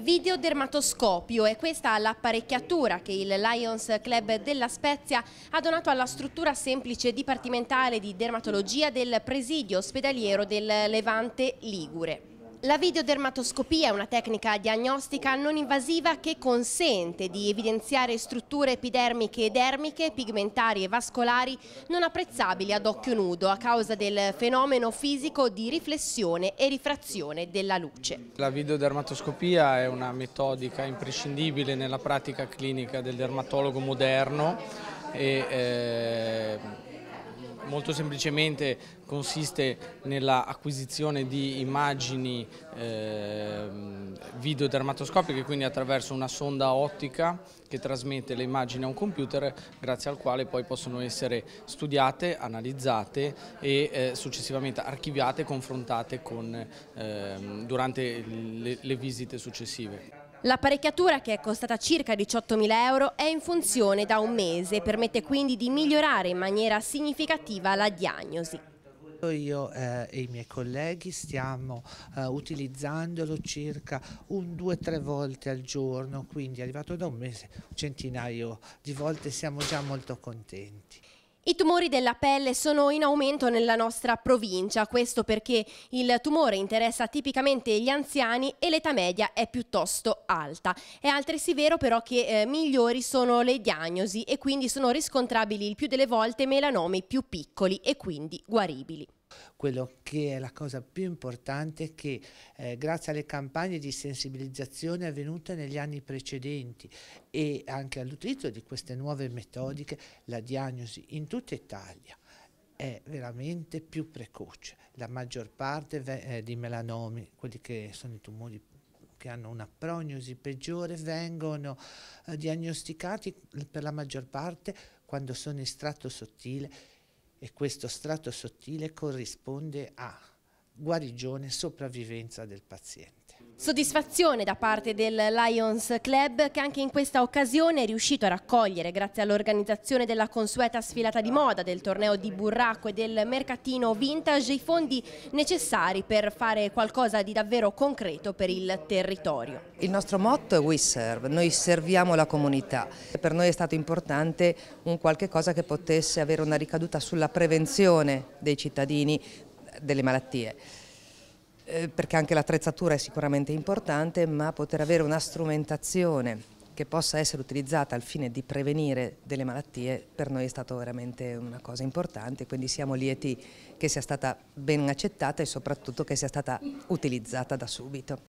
Videodermatoscopio è questa l'apparecchiatura che il Lions Club della Spezia ha donato alla struttura semplice dipartimentale di dermatologia del presidio ospedaliero del Levante Ligure. La videodermatoscopia è una tecnica diagnostica non invasiva che consente di evidenziare strutture epidermiche e dermiche, pigmentari e vascolari non apprezzabili ad occhio nudo a causa del fenomeno fisico di riflessione e rifrazione della luce. La videodermatoscopia è una metodica imprescindibile nella pratica clinica del dermatologo moderno e eh, Molto semplicemente consiste nell'acquisizione di immagini eh, videodermatoscopiche, quindi attraverso una sonda ottica che trasmette le immagini a un computer, grazie al quale poi possono essere studiate, analizzate e eh, successivamente archiviate e confrontate con, eh, durante le, le visite successive. L'apparecchiatura, che è costata circa 18.000 euro, è in funzione da un mese e permette quindi di migliorare in maniera significativa la diagnosi. Io eh, e i miei colleghi stiamo eh, utilizzandolo circa un due o tre volte al giorno, quindi arrivato da un mese, un centinaio di volte, siamo già molto contenti. I tumori della pelle sono in aumento nella nostra provincia, questo perché il tumore interessa tipicamente gli anziani e l'età media è piuttosto alta. È altresì vero però che eh, migliori sono le diagnosi e quindi sono riscontrabili il più delle volte melanomi più piccoli e quindi guaribili quello che è la cosa più importante è che eh, grazie alle campagne di sensibilizzazione avvenute negli anni precedenti e anche all'utilizzo di queste nuove metodiche la diagnosi in tutta Italia è veramente più precoce. La maggior parte eh, di melanomi, quelli che sono i tumori che hanno una prognosi peggiore vengono eh, diagnosticati per la maggior parte quando sono in strato sottile e questo strato sottile corrisponde a guarigione sopravvivenza del paziente. Soddisfazione da parte del Lions Club che anche in questa occasione è riuscito a raccogliere grazie all'organizzazione della consueta sfilata di moda del torneo di Burraco e del mercatino vintage i fondi necessari per fare qualcosa di davvero concreto per il territorio. Il nostro motto è We Serve, noi serviamo la comunità. Per noi è stato importante un qualche cosa che potesse avere una ricaduta sulla prevenzione dei cittadini delle malattie. Eh, perché anche l'attrezzatura è sicuramente importante, ma poter avere una strumentazione che possa essere utilizzata al fine di prevenire delle malattie per noi è stata veramente una cosa importante, quindi siamo lieti che sia stata ben accettata e soprattutto che sia stata utilizzata da subito.